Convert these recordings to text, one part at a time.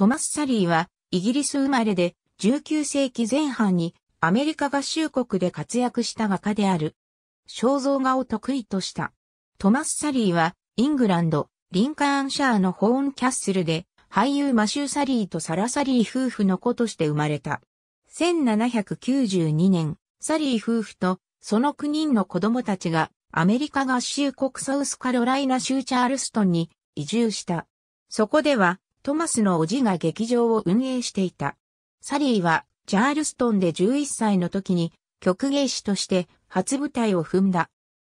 トマス・サリーは、イギリス生まれで、19世紀前半にアメリカ合衆国で活躍した画家である。肖像画を得意とした。トマス・サリーは、イングランド、リンカーンシャーのホーンキャッスルで、俳優マシュー・サリーとサラ・サリー夫婦の子として生まれた。1792年、サリー夫婦と、その9人の子供たちが、アメリカ合衆国サウスカロライナ州チャールストンに移住した。そこでは、トマスの叔父が劇場を運営していた。サリーは、チャールストンで11歳の時に、曲芸師として初舞台を踏んだ。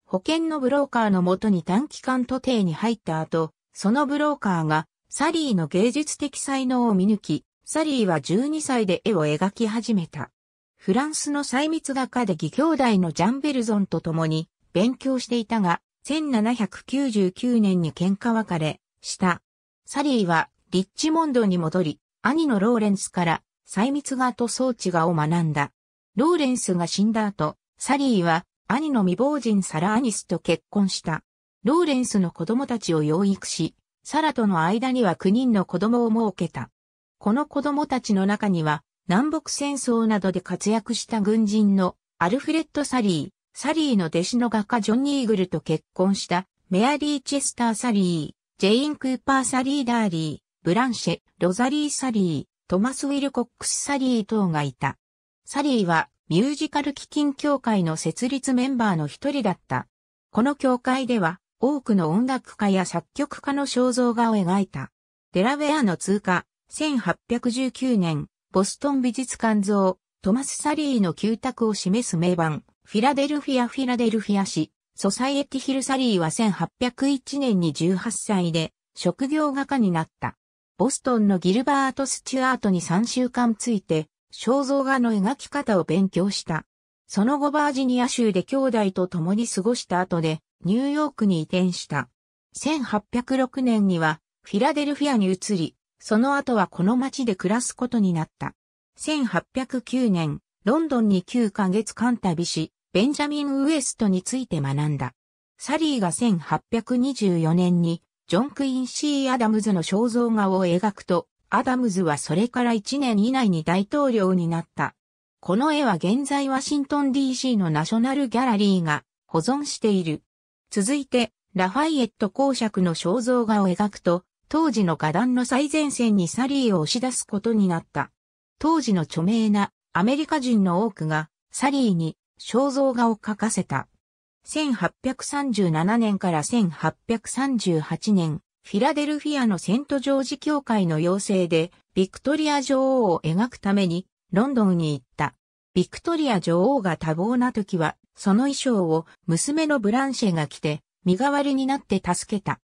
保険のブローカーのもとに短期間徒弟に入った後、そのブローカーがサリーの芸術的才能を見抜き、サリーは12歳で絵を描き始めた。フランスの細密画家で義兄弟のジャン・ベルゾンと共に勉強していたが、1799年に喧嘩別れ、した。サリーはリッチモンドに戻り、兄のローレンスから、細密画と装置画を学んだ。ローレンスが死んだ後、サリーは、兄の未亡人サラ・アニスと結婚した。ローレンスの子供たちを養育し、サラとの間には9人の子供を設けた。この子供たちの中には、南北戦争などで活躍した軍人のアルフレッド・サリー、サリーの弟子の画家ジョン・イーグルと結婚したメアリー・チェスター・サリー、ジェイン・クーパー・サリー・ダーリー、ブランシェ、ロザリー・サリー、トマス・ウィルコックス・サリー等がいた。サリーはミュージカル基金協会の設立メンバーの一人だった。この協会では多くの音楽家や作曲家の肖像画を描いた。デラウェアの通過、1819年、ボストン美術館像、トマス・サリーの旧宅を示す名板、フィラデルフィア・フィラデルフィア市、ソサイエティ・ヒル・サリーは1801年に18歳で、職業画家になった。ボストンのギルバート・スチュアートに3週間ついて、肖像画の描き方を勉強した。その後バージニア州で兄弟と共に過ごした後で、ニューヨークに移転した。1806年には、フィラデルフィアに移り、その後はこの町で暮らすことになった。1809年、ロンドンに9ヶ月間旅し、ベンジャミン・ウエストについて学んだ。サリーが1824年にジョン・クイン・シー・アダムズの肖像画を描くと、アダムズはそれから1年以内に大統領になった。この絵は現在ワシントン DC のナショナルギャラリーが保存している。続いて、ラファイエット公爵の肖像画を描くと、当時の画壇の最前線にサリーを押し出すことになった。当時の著名なアメリカ人の多くがサリーに肖像画を描かせた。1837年から1838年、フィラデルフィアのセントジョージ教会の要請で、ビクトリア女王を描くために、ロンドンに行った。ビクトリア女王が多忙な時は、その衣装を娘のブランシェが着て、身代わりになって助けた。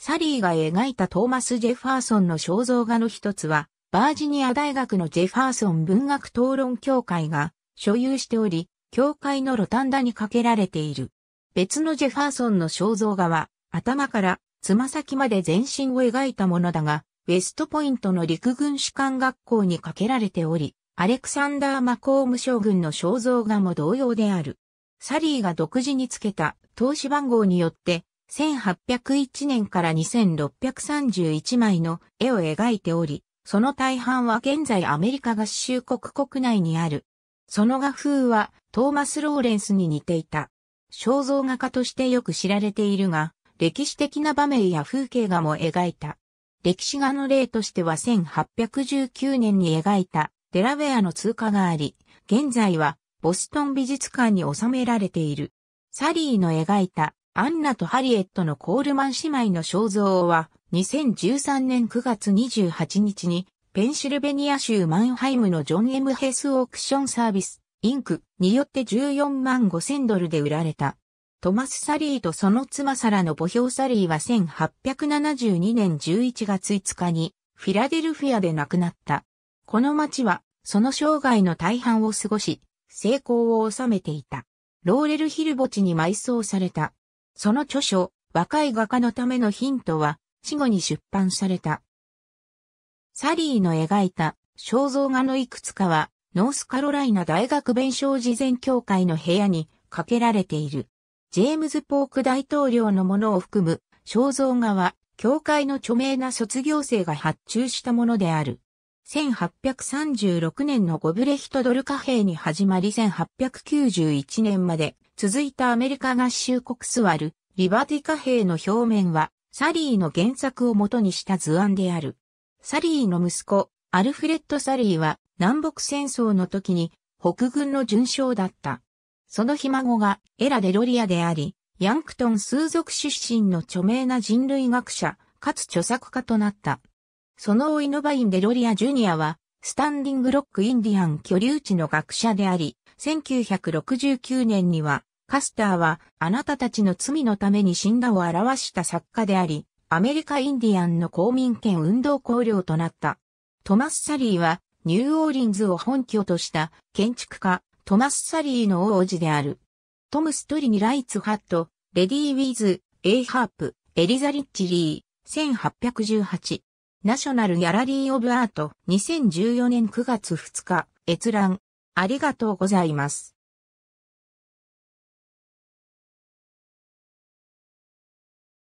サリーが描いたトーマス・ジェファーソンの肖像画の一つは、バージニア大学のジェファーソン文学討論協会が所有しており、教会のロタンダにかけられている。別のジェファーソンの肖像画は、頭からつま先まで全身を描いたものだが、ウェストポイントの陸軍士官学校にかけられており、アレクサンダー・マコーム将軍の肖像画も同様である。サリーが独自につけた投資番号によって、1801年から2631枚の絵を描いており、その大半は現在アメリカ合衆国国内にある。その画風はトーマス・ローレンスに似ていた。肖像画家としてよく知られているが、歴史的な場面や風景画も描いた。歴史画の例としては1819年に描いたデラウェアの通貨があり、現在はボストン美術館に収められている。サリーの描いたアンナとハリエットのコールマン姉妹の肖像は2013年9月28日にペンシルベニア州マンハイムのジョン・エム・ヘスオークションサービスインクによって14万5000ドルで売られた。トマス・サリーとその妻サラの墓標サリーは1872年11月5日にフィラデルフィアで亡くなった。この町はその生涯の大半を過ごし、成功を収めていた。ローレルヒル墓地に埋葬された。その著書、若い画家のためのヒントは、死後に出版された。サリーの描いた肖像画のいくつかは、ノースカロライナ大学弁償事前協会の部屋にかけられている。ジェームズ・ポーク大統領のものを含む肖像画は、協会の著名な卒業生が発注したものである。1836年のゴブレヒトドル貨幣に始まり1891年まで続いたアメリカ合衆国スワル、リバティ貨幣の表面は、サリーの原作を元にした図案である。サリーの息子、アルフレッド・サリーは、南北戦争の時に北軍の準将だった。そのひ孫がエラ・デロリアであり、ヤンクトン数族出身の著名な人類学者、かつ著作家となった。そのイのバイン・デロリア・ジュニアは、スタンディング・ロック・インディアン居留地の学者であり、1969年には、カスターは、あなたたちの罪のために死んだを表した作家であり、アメリカ・インディアンの公民権運動綱領となった。トマス・サリーは、ニューオーリンズを本拠とした建築家トマス・サリーの王子である。トム・ストリニ・ライツ・ハット、レディウィズ、エイ・ハープ、エリザ・リッチ・リー、1818。ナショナル・ギャラリー・オブ・アート、2014年9月2日、閲覧。ありがとうございます。